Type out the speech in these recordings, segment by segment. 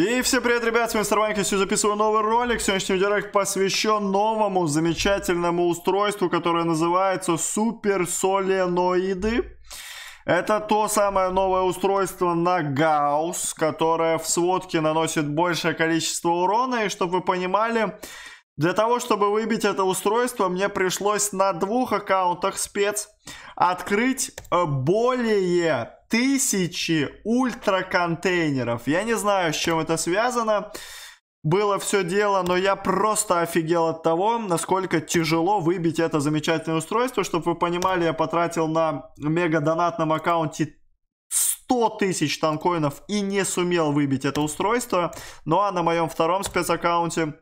И всем привет, ребят, с вами Старванька, сегодня записываю новый ролик. Сегодняшний видеоролик посвящен новому замечательному устройству, которое называется суперсоленоиды. Это то самое новое устройство на Гаусс, которое в сводке наносит большее количество урона. И чтобы вы понимали, для того, чтобы выбить это устройство, мне пришлось на двух аккаунтах спец открыть э, более тысячи ультраконтейнеров. Я не знаю, с чем это связано. Было все дело, но я просто офигел от того, насколько тяжело выбить это замечательное устройство. Чтобы вы понимали, я потратил на мега-донатном аккаунте 100 тысяч танкоинов и не сумел выбить это устройство. Ну а на моем втором спецаккаунте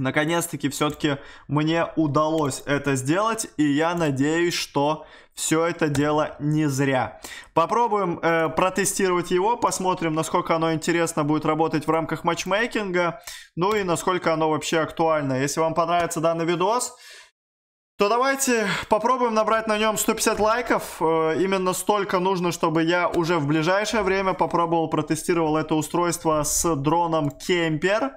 Наконец-таки все-таки мне удалось это сделать, и я надеюсь, что все это дело не зря. Попробуем э, протестировать его, посмотрим, насколько оно интересно будет работать в рамках матчмейкинга, ну и насколько оно вообще актуально. Если вам понравится данный видос, то давайте попробуем набрать на нем 150 лайков. Э, именно столько нужно, чтобы я уже в ближайшее время попробовал, протестировал это устройство с дроном Кемпер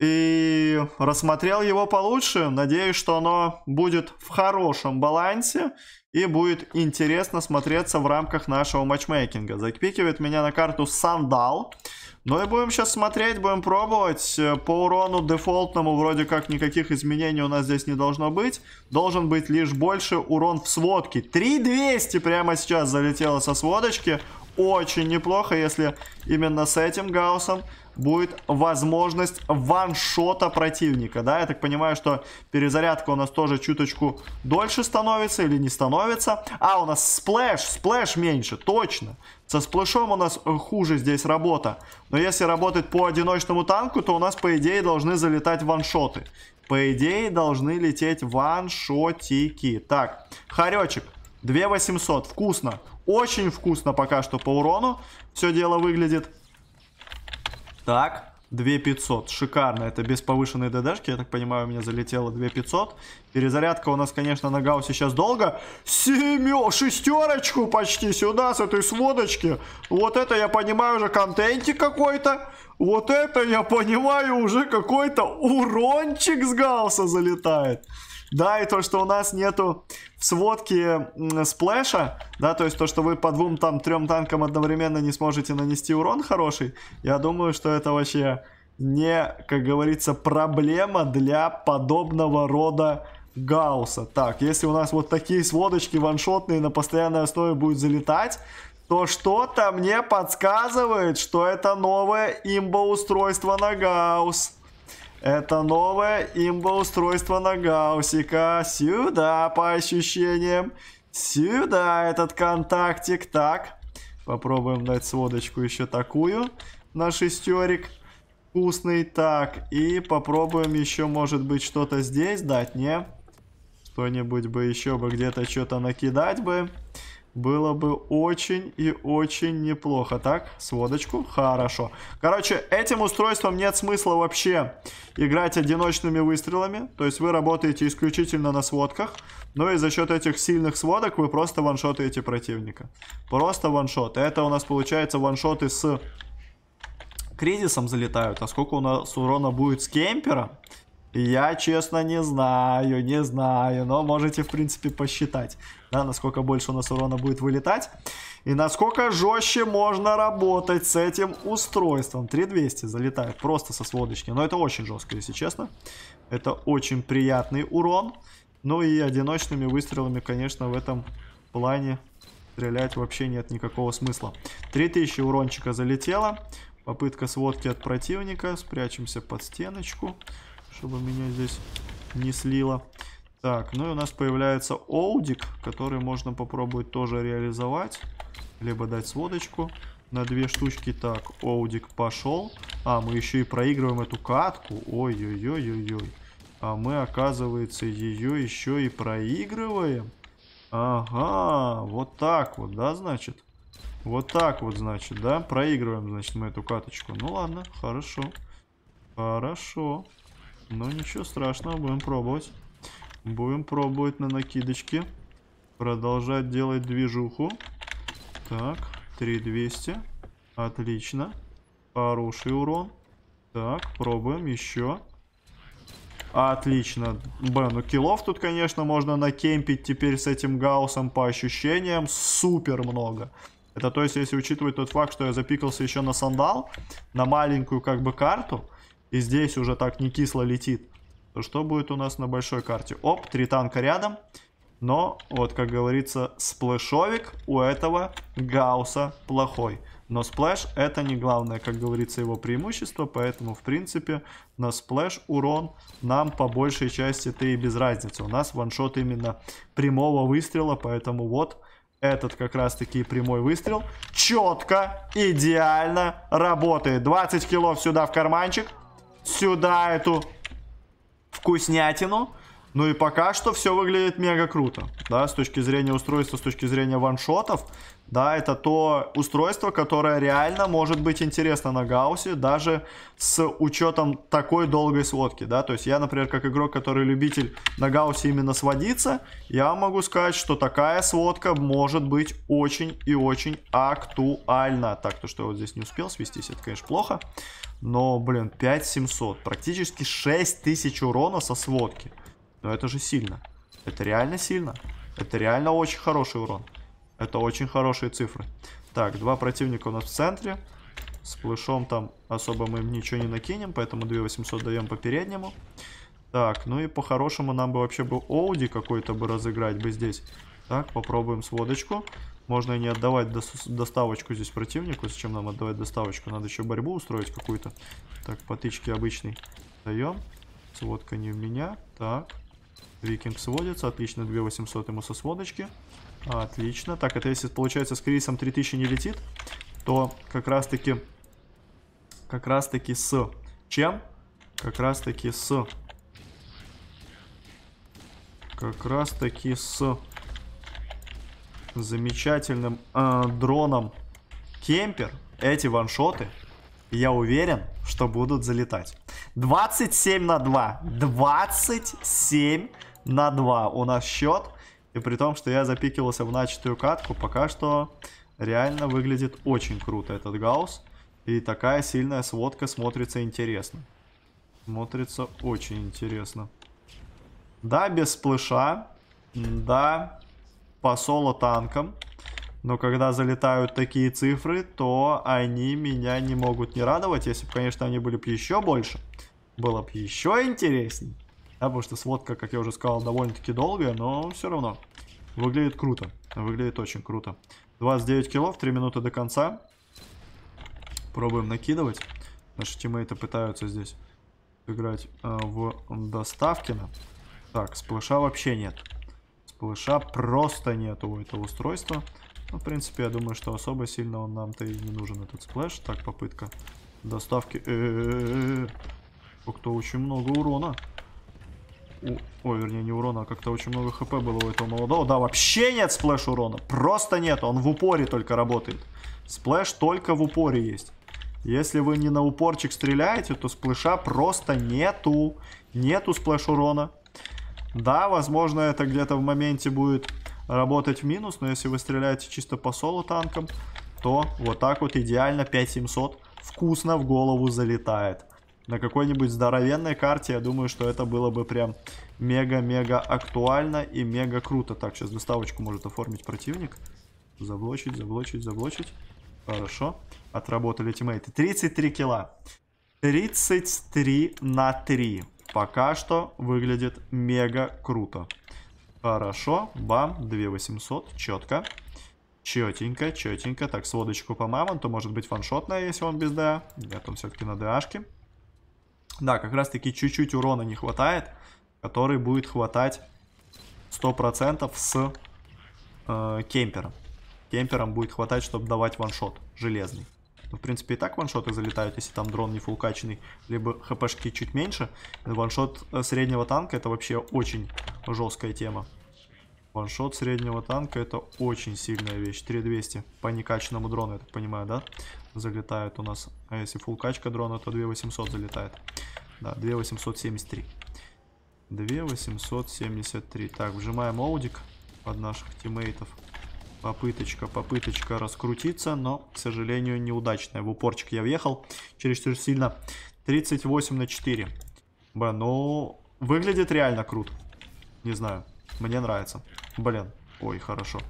и рассмотрел его получше. Надеюсь, что оно будет в хорошем балансе и будет интересно смотреться в рамках нашего матчмейкинга. Закпикивает меня на карту Сандал. Ну и будем сейчас смотреть, будем пробовать. По урону дефолтному вроде как никаких изменений у нас здесь не должно быть. Должен быть лишь больше урон в сводке. 3200 прямо сейчас залетело со сводочки. Очень неплохо, если именно с этим гауссом будет возможность ваншота противника, да, я так понимаю, что перезарядка у нас тоже чуточку дольше становится или не становится, а у нас сплэш, сплэш меньше, точно, со сплэшом у нас хуже здесь работа, но если работать по одиночному танку, то у нас по идее должны залетать ваншоты, по идее должны лететь ваншотики, так, хоречек, 2800, вкусно, очень вкусно пока что по урону все дело выглядит, так, 2500, шикарно, это без повышенной ДДшки, я так понимаю, у меня залетело 2500. Перезарядка у нас, конечно, на гаусе сейчас долго. Семё, шестерочку почти сюда, с этой сводочки. Вот это, я понимаю, уже контентик какой-то. Вот это, я понимаю, уже какой-то урончик с гауса залетает. Да, и то, что у нас нету в сводке сплэша, да, то есть то, что вы по двум там трем танкам одновременно не сможете нанести урон хороший, я думаю, что это вообще не, как говорится, проблема для подобного рода Гаусса. Так, если у нас вот такие сводочки ваншотные на постоянной основе будут залетать, то что-то мне подсказывает, что это новое устройство на Гаусс. Это новое имбоустройство на Гаусика. Сюда, по ощущениям. Сюда этот контактик. Так, попробуем дать сводочку еще такую на шестерик. Вкусный. Так, и попробуем еще, может быть, что-то здесь дать, не? Что-нибудь бы еще бы где-то что-то накидать бы. Было бы очень и очень неплохо. Так, сводочку. Хорошо. Короче, этим устройством нет смысла вообще играть одиночными выстрелами. То есть вы работаете исключительно на сводках. Ну и за счет этих сильных сводок вы просто ваншотаете противника. Просто ваншот. Это у нас получается ваншоты с кризисом залетают. А сколько у нас урона будет с кемпера? Я, честно, не знаю, не знаю, но можете, в принципе, посчитать, да, насколько больше у нас урона будет вылетать. И насколько жестче можно работать с этим устройством. 3200 залетает просто со сводочки. Но это очень жестко, если честно. Это очень приятный урон. Ну и одиночными выстрелами, конечно, в этом плане стрелять вообще нет никакого смысла. 3000 урончика залетело. Попытка сводки от противника. Спрячемся под стеночку чтобы меня здесь не слило. Так, ну и у нас появляется Оудик, который можно попробовать тоже реализовать. Либо дать сводочку на две штучки. Так, Оудик пошел. А, мы еще и проигрываем эту катку. Ой-ой-ой-ой-ой. А мы, оказывается, ее еще и проигрываем. Ага, вот так вот, да, значит? Вот так вот, значит, да? Проигрываем, значит, мы эту каточку. Ну ладно, хорошо. Хорошо. Но ну, ничего страшного, будем пробовать. Будем пробовать на накидочке. Продолжать делать движуху. Так, 3200. Отлично. Хороший урон. Так, пробуем еще. Отлично. Б, ну киллов тут, конечно, можно накемпить теперь с этим гауссом по ощущениям. Супер много. Это то есть, если учитывать тот факт, что я запикался еще на сандал, на маленькую как бы карту, и здесь уже так не кисло летит. То что будет у нас на большой карте? Оп, три танка рядом. Но, вот как говорится, сплэшовик у этого Гауса плохой. Но сплэш это не главное, как говорится, его преимущество. Поэтому, в принципе, на сплэш урон нам по большей части ты и без разницы. У нас ваншот именно прямого выстрела. Поэтому вот этот как раз-таки прямой выстрел четко, идеально работает. 20 килов сюда в карманчик сюда эту вкуснятину. Ну и пока что все выглядит мега круто, да, с точки зрения устройства, с точки зрения ваншотов. Да, это то устройство, которое реально может быть интересно на Гаусе, даже с учетом такой долгой сводки, да. То есть я, например, как игрок, который любитель на Гаусе именно сводиться, я могу сказать, что такая сводка может быть очень и очень актуальна. Так, то, что я вот здесь не успел свестись, это, конечно, плохо. Но, блин, 5700, практически 6000 урона со сводки. Но это же сильно. Это реально сильно. Это реально очень хороший урон. Это очень хорошие цифры. Так, два противника у нас в центре. С плышом там особо мы им ничего не накинем, поэтому 2800 даем по переднему. Так, ну и по-хорошему нам бы вообще бы Оуди какой-то бы разыграть бы здесь. Так, попробуем сводочку. Можно и не отдавать до доставочку здесь противнику. Зачем нам отдавать доставочку? Надо еще борьбу устроить какую-то. Так, потычки обычный даем. Сводка не у меня. Так, Викинг сводится. Отлично, 2800 ему со сводочки. Отлично. Так, это если, получается, с Крисом 3000 не летит, то как раз-таки... Как раз-таки с чем? Как раз-таки с... Как раз-таки с замечательным э, дроном Кемпер. Эти ваншоты, я уверен, что будут залетать. 27 на 2. 27 на 2 у нас счет. И при том, что я запикивался в начатую катку, пока что реально выглядит очень круто этот гаус И такая сильная сводка смотрится интересно. Смотрится очень интересно. Да, без сплэша. Да, по соло танкам. Но когда залетают такие цифры, то они меня не могут не радовать. Если бы, конечно, они были бы еще больше, было бы еще интереснее да, потому что сводка, как я уже сказал, довольно-таки долгая, но все равно. Выглядит круто. Выглядит очень круто. 29 килов, 3 минуты до конца. Пробуем накидывать. Наши тиммейты пытаются здесь играть э, в Доставкина. Так, сплэша вообще нет. Сплэша просто нет у этого устройства. Ну, в принципе, я думаю, что особо сильно он нам-то и не нужен, этот сплэш. Так, попытка доставки. Э -э -э -э. Как-то очень много урона. Ой, вернее, не урона, а как-то очень много хп было у этого молодого. Да, вообще нет сплэш урона. Просто нет, он в упоре только работает. Сплэш только в упоре есть. Если вы не на упорчик стреляете, то сплэша просто нету. Нету сплэш урона. Да, возможно, это где-то в моменте будет работать в минус, но если вы стреляете чисто по соло танкам, то вот так вот идеально 5700 вкусно в голову залетает на какой-нибудь здоровенной карте, я думаю, что это было бы прям мега-мега актуально и мега круто. Так, сейчас доставочку может оформить противник. Заблочить, заблочить, заблочить. Хорошо. Отработали тиммейты. 33 килла. 33 на 3. Пока что выглядит мега круто. Хорошо. Бам. 2800. Четко. Четенько, четенько. Так, сводочку по мамонту. Может быть фаншотная, если он без ДА. Нет, он все-таки на ДАшке. Да, как раз таки чуть-чуть урона не хватает, который будет хватать 100% с э, кемпером. Кемпером будет хватать, чтобы давать ваншот железный. Ну, в принципе, и так ваншоты залетают, если там дрон не фулкаченный, либо хпшки чуть меньше. Ваншот э, среднего танка это вообще очень жесткая тема. Ваншот среднего танка это очень сильная вещь. 3200 по некачанному дрону, я так понимаю, да? залетают у нас. А если full качка дрона, то 2800 залетает. Да, 2873. 2873. Так, вжимаем оудик под наших тиммейтов. Попыточка, попыточка раскрутиться, но, к сожалению, неудачная. В упорчик я въехал через чересчур сильно. 38 на 4. Б, ну, выглядит реально круто. Не знаю, мне нравится. Блин, ой, хорошо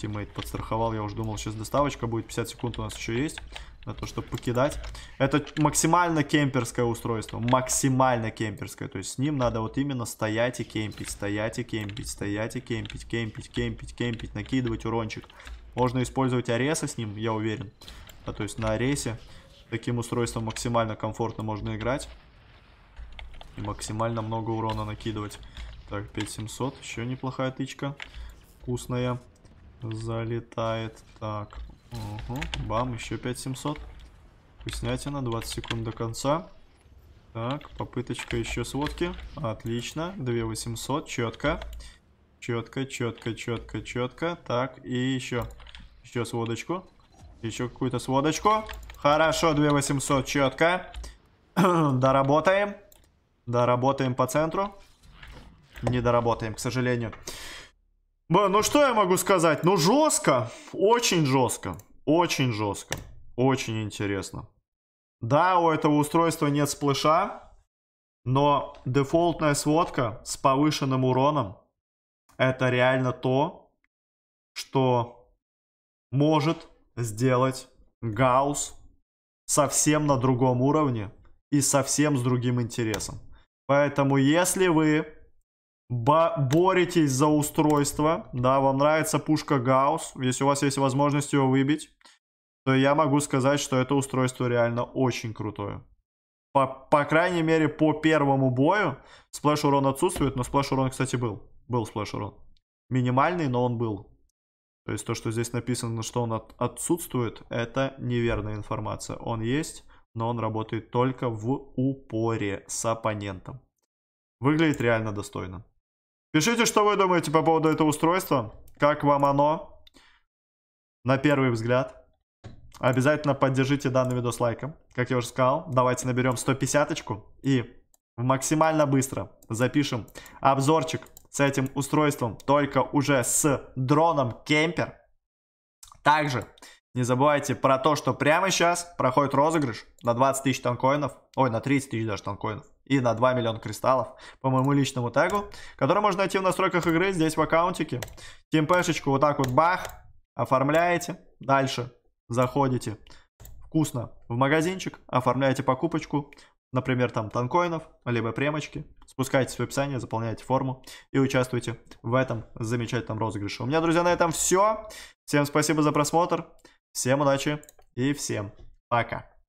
тиммейт подстраховал. Я уже думал, сейчас доставочка будет. 50 секунд у нас еще есть на то, чтобы покидать. Это максимально кемперское устройство. Максимально кемперское. То есть с ним надо вот именно стоять и кемпить. Стоять и кемпить. Стоять и кемпить. Кемпить, кемпить, кемпить. Накидывать урончик. Можно использовать аресы с ним, я уверен. А то есть на аресе таким устройством максимально комфортно можно играть. И максимально много урона накидывать. Так, 5700. Еще неплохая тычка. Вкусная. Залетает. Так. Угу. Бам, еще 5700. Вкуснятина, 20 секунд до конца. Так, попыточка еще сводки. Отлично, 2800, четко. Четко, четко, четко, четко. Так, и еще. Еще сводочку. Еще какую-то сводочку. Хорошо, 2800, четко. Доработаем. Доработаем по центру. Не доработаем, к сожалению. Ну что я могу сказать? Ну жестко, очень жестко, очень жестко, очень интересно. Да, у этого устройства нет сплэша, но дефолтная сводка с повышенным уроном это реально то, что может сделать Гаус совсем на другом уровне и совсем с другим интересом. Поэтому если вы Бо боретесь за устройство, да, вам нравится пушка Гаусс, если у вас есть возможность ее выбить, то я могу сказать, что это устройство реально очень крутое. По, по крайней мере, по первому бою сплэш урон отсутствует, но сплэш урон, кстати, был. Был сплэш урон. Минимальный, но он был. То есть то, что здесь написано, что он от, отсутствует, это неверная информация. Он есть, но он работает только в упоре с оппонентом. Выглядит реально достойно. Пишите, что вы думаете по поводу этого устройства. Как вам оно? На первый взгляд. Обязательно поддержите данный видос лайком. Как я уже сказал, давайте наберем 150-очку и максимально быстро запишем обзорчик с этим устройством, только уже с дроном Кемпер. Также не забывайте про то, что прямо сейчас проходит розыгрыш на 20 тысяч танкоинов, ой, на 30 тысяч даже танкоинов и на 2 миллиона кристаллов по моему личному тегу, который можно найти в настройках игры здесь в аккаунтике. Тимпэшечку вот так вот бах, оформляете, дальше заходите вкусно в магазинчик, оформляете покупочку, например, там танкоинов, либо премочки, спускайтесь в описание, заполняете форму и участвуйте в этом замечательном розыгрыше. У меня, друзья, на этом все. Всем спасибо за просмотр, всем удачи и всем пока.